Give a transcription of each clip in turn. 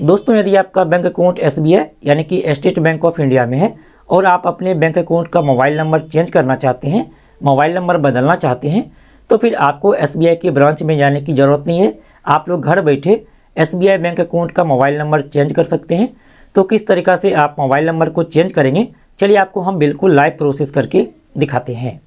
दोस्तों यदि आपका बैंक अकाउंट एस यानी कि स्टेट बैंक ऑफ इंडिया में है और आप अपने बैंक अकाउंट का मोबाइल नंबर चेंज करना चाहते हैं मोबाइल नंबर बदलना चाहते हैं तो फिर आपको एस के ब्रांच में जाने की ज़रूरत नहीं है आप लोग घर बैठे एस बैंक अकाउंट का मोबाइल नंबर चेंज कर सकते हैं तो किस तरीका से आप मोबाइल नंबर को चेंज करेंगे चलिए आपको हम बिल्कुल लाइव प्रोसेस करके दिखाते हैं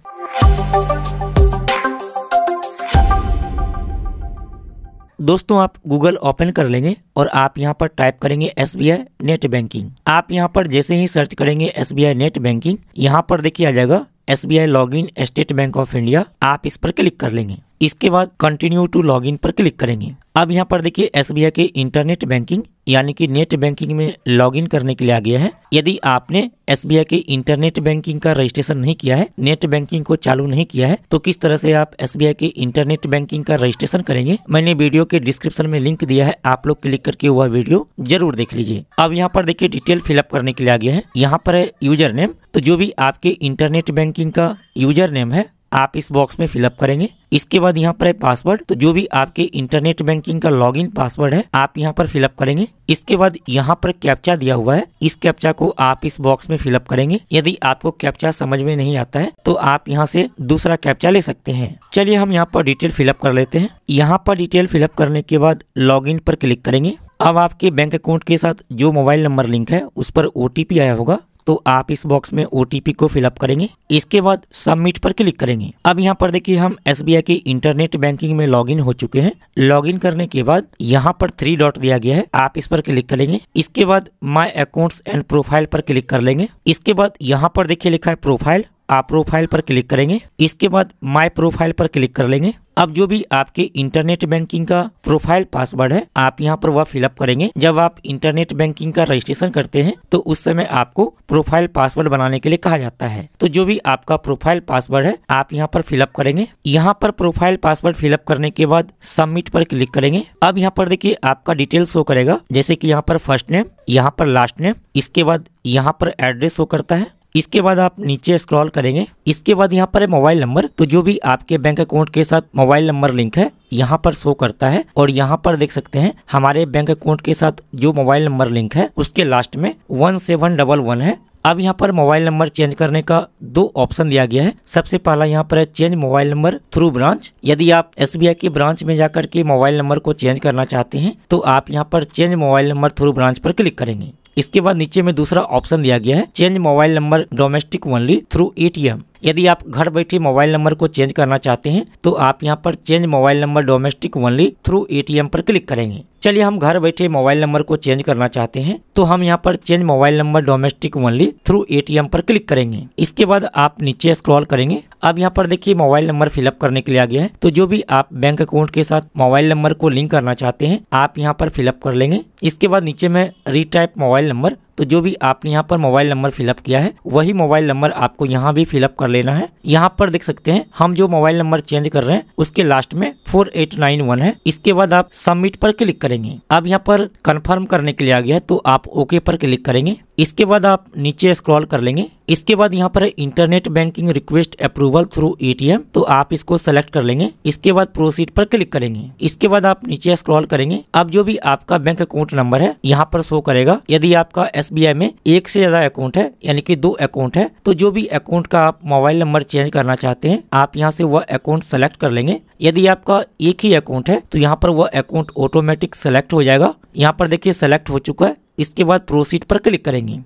दोस्तों आप गूगल ओपन कर लेंगे और आप यहाँ पर टाइप करेंगे एस नेट बैंकिंग आप यहाँ पर जैसे ही सर्च करेंगे एस नेट बैंकिंग यहाँ पर देखिए आ जाएगा S B I log in State Bank of India आप इस पर क्लिक कर लेंगे इसके बाद कंटिन्यू टू इन पर क्लिक करेंगे अब यहाँ पर देखिए एस के इंटरनेट बैंकिंग यानी कि नेट बैंकिंग में लॉगिन करने के लिए आ गया है यदि आपने एस के इंटरनेट बैंकिंग का रजिस्ट्रेशन नहीं किया है नेट बैंकिंग को चालू नहीं किया है तो किस तरह से आप एस के इंटरनेट बैंकिंग का रजिस्ट्रेशन करेंगे मैंने वीडियो के डिस्क्रिप्शन में लिंक दिया है आप लोग क्लिक करके वह वीडियो जरूर देख लीजिए अब यहाँ पर देखिए डिटेल फिलअप करने के लिए आ गया है यहाँ पर है यूजर नेम तो जो भी आपके इंटरनेट बैंकिंग का यूजर नेम है आप इस बॉक्स में फिलअप करेंगे इसके बाद यहाँ पर है पासवर्ड तो जो भी आपके इंटरनेट बैंकिंग का लॉग पासवर्ड है आप यहाँ पर फिलअप करेंगे इसके बाद यहाँ पर कैप्चा दिया हुआ है इस कैप्चा को आप इस बॉक्स में फिलअप करेंगे यदि आपको कैप्चा समझ में नहीं आता है तो आप यहाँ से दूसरा कैप्चा ले सकते हैं चलिए हम यहाँ पर डिटेल फिलअप कर लेते हैं यहाँ पर डिटेल फिलअप करने के बाद लॉग पर क्लिक करेंगे अब आपके बैंक अकाउंट के साथ जो मोबाइल नंबर लिंक है उस पर ओ आया होगा तो आप इस बॉक्स में ओ को फिलअप करेंगे इसके बाद सबमिट पर क्लिक करेंगे अब यहाँ पर देखिए हम एस के इंटरनेट बैंकिंग में लॉगिन हो चुके हैं लॉगिन करने के बाद यहाँ पर थ्री डॉट दिया गया है आप इस पर क्लिक करेंगे इसके बाद माई अकाउंट्स एंड प्रोफाइल पर क्लिक कर लेंगे इसके बाद यहाँ पर देखिए लिखा है प्रोफाइल आप प्रोफाइल पर क्लिक करेंगे इसके बाद माय प्रोफाइल पर क्लिक कर लेंगे अब जो भी आपके इंटरनेट बैंकिंग का प्रोफाइल पासवर्ड है आप यहाँ पर वह फिलअप करेंगे जब आप इंटरनेट बैंकिंग का रजिस्ट्रेशन करते हैं तो उस समय आपको प्रोफाइल पासवर्ड बनाने के लिए कहा जाता है तो जो भी आपका प्रोफाइल पासवर्ड है आप यहाँ पर फिलअप करेंगे यहाँ पर प्रोफाइल पासवर्ड फिलअप करने के बाद सबमिट पर क्लिक करेंगे अब यहाँ पर देखिए आपका डिटेल शो करेगा जैसे की यहाँ पर फर्स्ट नेम यहाँ पर लास्ट नेम इसके बाद यहाँ पर एड्रेस शो करता है इसके बाद आप नीचे स्क्रॉल करेंगे इसके बाद यहाँ पर है मोबाइल नंबर तो जो भी आपके बैंक अकाउंट के साथ मोबाइल नंबर लिंक है यहाँ पर शो करता है और यहाँ पर देख सकते हैं हमारे बैंक अकाउंट के साथ जो मोबाइल नंबर लिंक है उसके लास्ट में वन सेवन डबल वन है अब यहाँ पर मोबाइल नंबर चेंज करने का दो ऑप्शन दिया गया है सबसे पहला यहाँ पर है change mobile number through branch यदि आप एस की ब्रांच में जाकर के मोबाइल नंबर को चेंज करना चाहते हैं तो आप यहाँ पर change mobile number through branch पर क्लिक करेंगे इसके बाद नीचे में दूसरा ऑप्शन दिया गया है change mobile number domestic only through ATM यदि आप घर बैठे मोबाइल नंबर को चेंज करना चाहते हैं तो आप यहाँ पर change mobile number domestic only through ATM पर क्लिक करेंगे चलिए हम घर बैठे मोबाइल नंबर को चेंज करना चाहते हैं तो हम यहाँ पर change mobile number domestic only through ATM पर क्लिक करेंगे इसके बाद आप नीचे स्क्रॉल करेंगे अब यहाँ पर देखिए मोबाइल नंबर फिलअप करने के लिए आ गया है तो जो भी आप बैंक अकाउंट के साथ मोबाइल नंबर को लिंक करना चाहते हैं आप यहाँ पर फिलअप कर लेंगे इसके बाद नीचे में रिटाइप मोबाइल नंबर तो जो भी आपने यहाँ पर मोबाइल नंबर फिलअप किया है वही मोबाइल नंबर आपको यहाँ भी फिलअप कर लेना है यहाँ पर देख सकते हैं हम जो मोबाइल नंबर चेंज कर रहे हैं उसके लास्ट में फोर एट नाइन वन है इसके बाद आप सबमिट पर क्लिक करेंगे अब यहाँ पर कंफर्म करने के लिए आ गया तो आप ओके पर क्लिक करेंगे इसके बाद आप नीचे स्क्रॉल कर लेंगे इसके बाद यहाँ पर internet banking request approval through ATM तो आप इसको सेलेक्ट कर लेंगे इसके बाद प्रोसीड पर क्लिक करेंगे इसके बाद आप नीचे स्क्रॉल करेंगे अब जो भी आपका बैंक अकाउंट नंबर है यहाँ पर शो करेगा यदि आपका एस में एक से ज्यादा अकाउंट है यानी कि दो अकाउंट है तो जो भी अकाउंट का आप मोबाइल नंबर चेंज करना चाहते हैं आप यहाँ से वह अकाउंट सेलेक्ट कर लेंगे यदि आपका एक ही अकाउंट है तो यहाँ पर वह अकाउंट ऑटोमेटिक सेलेक्ट हो जाएगा यहाँ पर देखिए सेलेक्ट हो चुका है इसके बाद प्रोसीड पर क्लिक करेंगे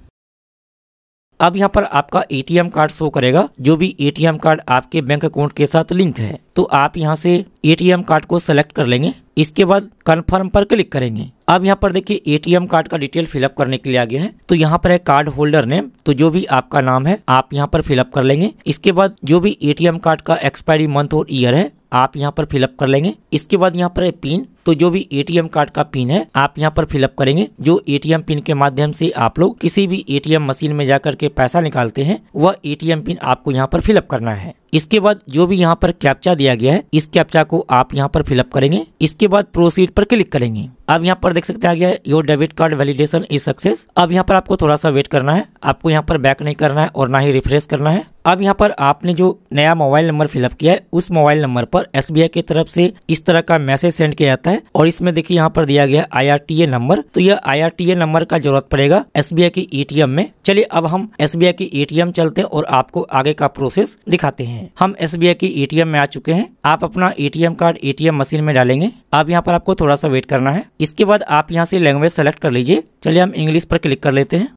अब यहाँ पर आपका एटीएम कार्ड शो करेगा जो भी एटीएम कार्ड आपके बैंक अकाउंट के साथ लिंक है तो आप यहाँ से एटीएम कार्ड को सेलेक्ट कर लेंगे इसके बाद कन्फर्म पर क्लिक करेंगे अब यहाँ पर देखिए एटीएम कार्ड का डिटेल फिलअप करने के लिए आगे है तो यहाँ पर है कार्ड होल्डर नेम तो जो भी आपका नाम है आप यहाँ पर फिलअप कर लेंगे इसके बाद जो भी एटीएम कार्ड का एक्सपायरी मंथ और ईयर है आप यहाँ पर फिलअप कर लेंगे इसके बाद यहाँ पर है पिन तो जो भी एटीएम कार्ड का पिन है आप यहाँ पर फिलअप करेंगे जो एटीएम पिन के माध्यम से आप लोग किसी भी एटीएम मशीन में जाकर के पैसा निकालते हैं वह एटीएम पिन आपको यहाँ पर फिलअप करना है इसके बाद जो भी यहाँ पर कैप्चा दिया गया है इस कैप्चा को आप यहाँ पर फिलअप करेंगे इसके बाद प्रोसीड पर क्लिक करेंगे अब यहाँ पर देख सकते आ गया है your debit card validation is success अब यहाँ पर आपको थोड़ा सा वेट करना है आपको यहाँ पर बैक नहीं करना है और ना ही रिफ्रेश करना है अब यहाँ पर आपने जो नया मोबाइल नंबर फिलअप किया है उस मोबाइल नंबर पर एस की तरफ से इस तरह का मैसेज सेंड किया जाता है है और इसमें देखिए यहाँ पर दिया गया I R T A number तो यह I R T A number का जरूरत पड़ेगा एस बी आई की ए में चलिए अब हम एस बी आई की ए चलते हैं और आपको आगे का प्रोसेस दिखाते हैं हम एस बी आई की ए में आ चुके हैं आप अपना ए कार्ड ए मशीन में डालेंगे आप यहाँ पर आपको थोड़ा सा वेट करना है इसके बाद आप यहाँ से लैंग्वेज सेलेक्ट कर लीजिए चलिए हम इंग्लिश पर क्लिक कर लेते हैं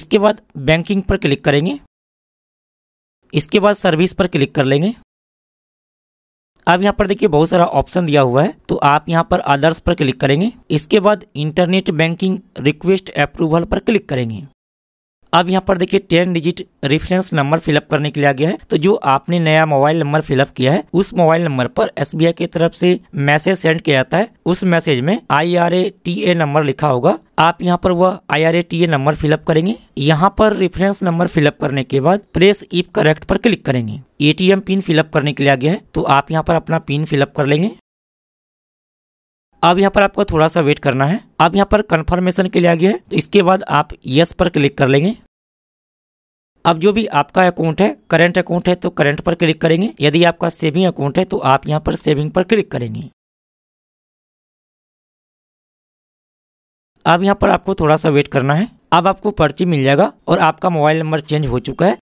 इसके बाद बैंकिंग पर क्लिक करेंगे इसके बाद सर्विस पर क्लिक कर लेंगे अब यहाँ पर देखिए बहुत सारा ऑप्शन दिया हुआ है तो आप यहाँ पर आदर्श पर क्लिक करेंगे इसके बाद इंटरनेट बैंकिंग रिक्वेस्ट अप्रूवल पर क्लिक करेंगे अब यहाँ पर देखिए ten digit reference number fill up करने के लिए आ गया है तो जो आपने नया मोबाइल नंबर फिलअप किया है उस मोबाइल नंबर पर एस की तरफ से मैसेज सेंड किया जाता है उस मैसेज में I R A T A number लिखा होगा आप यहाँ पर वह I R A T A number fill up करेंगे यहाँ पर रेफरेंस नंबर फिलअप करने के बाद प्रेस इफ करेक्ट पर क्लिक करेंगे एटीएम पिन फिलअप करने के लिए आ गया है तो आप यहाँ पर अपना पिन फिलअप कर लेंगे अब यहाँ पर आपको थोड़ा सा वेट करना है अब यहाँ पर कन्फर्मेशन के लिए आ गया है तो इसके बाद आप यस पर क्लिक कर लेंगे अब जो भी आपका अकाउंट है करंट अकाउंट है तो करंट पर क्लिक करेंगे यदि आपका सेविंग अकाउंट है तो आप यहाँ पर सेविंग पर क्लिक करेंगे अब यहाँ पर आपको थोड़ा सा वेट करना है अब आपको पर्ची मिल जाएगा और आपका मोबाइल नंबर चेंज हो चुका है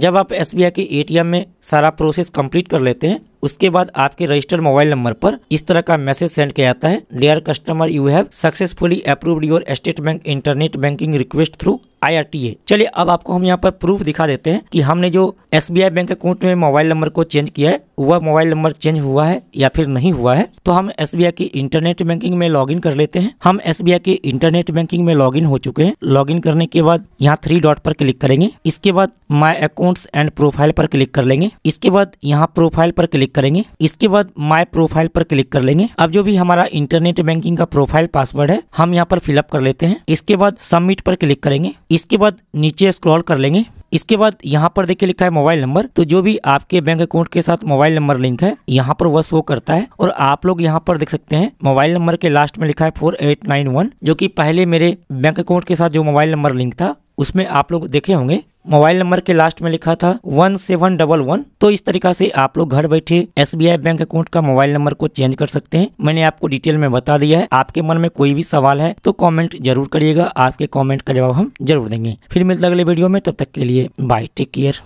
जब आप एस के एटीएम में सारा प्रोसेस कंप्लीट कर लेते हैं उसके बाद आपके रजिस्टर्ड मोबाइल नंबर पर इस तरह का मैसेज सेंड किया जाता है dear customer you have successfully approved your State Bank internet banking request through I चलिए अब आपको हम यहाँ पर प्रूफ दिखा देते हैं कि हमने जो एस बैंक अकाउंट में मोबाइल नंबर को चेंज किया है वह मोबाइल नंबर चेंज हुआ है या फिर नहीं हुआ है तो हम एस की इंटरनेट बैंकिंग में लॉगिन कर लेते हैं हम एस की इंटरनेट बैंकिंग में लॉगिन हो चुके हैं लॉगिन करने के बाद यहाँ थ्री डॉट पर क्लिक करेंगे इसके बाद माई अकाउंट एंड प्रोफाइल पर क्लिक कर लेंगे इसके बाद यहाँ प्रोफाइल पर क्लिक करेंगे इसके बाद माई प्रोफाइल पर क्लिक कर लेंगे अब जो भी हमारा इंटरनेट बैंकिंग का प्रोफाइल पासवर्ड है हम यहाँ पर फिलअप कर लेते हैं इसके बाद सबमिट पर क्लिक करेंगे इसके बाद नीचे स्क्रॉल कर लेंगे इसके बाद यहाँ पर देखिए लिखा है मोबाइल नंबर तो जो भी आपके बैंक अकाउंट के साथ मोबाइल नंबर लिंक है यहाँ पर वह शो करता है और आप लोग यहाँ पर देख सकते हैं मोबाइल नंबर के लास्ट में लिखा है फोर एट नाइन वन जो कि पहले मेरे बैंक अकाउंट के साथ जो मोबाइल नंबर लिंक था उसमें आप लोग देखे होंगे मोबाइल नंबर के लास्ट में लिखा था वन सेवन डबल वन तो इस तरीका से आप लोग घर बैठे एस बैंक अकाउंट का मोबाइल नंबर को चेंज कर सकते हैं मैंने आपको डिटेल में बता दिया है आपके मन में कोई भी सवाल है तो कॉमेंट जरूर करिएगा आपके कॉमेंट का जवाब हम जरूर देंगे फिर मिलते अगले वीडियो में तब तक के लिए बाय टेक केयर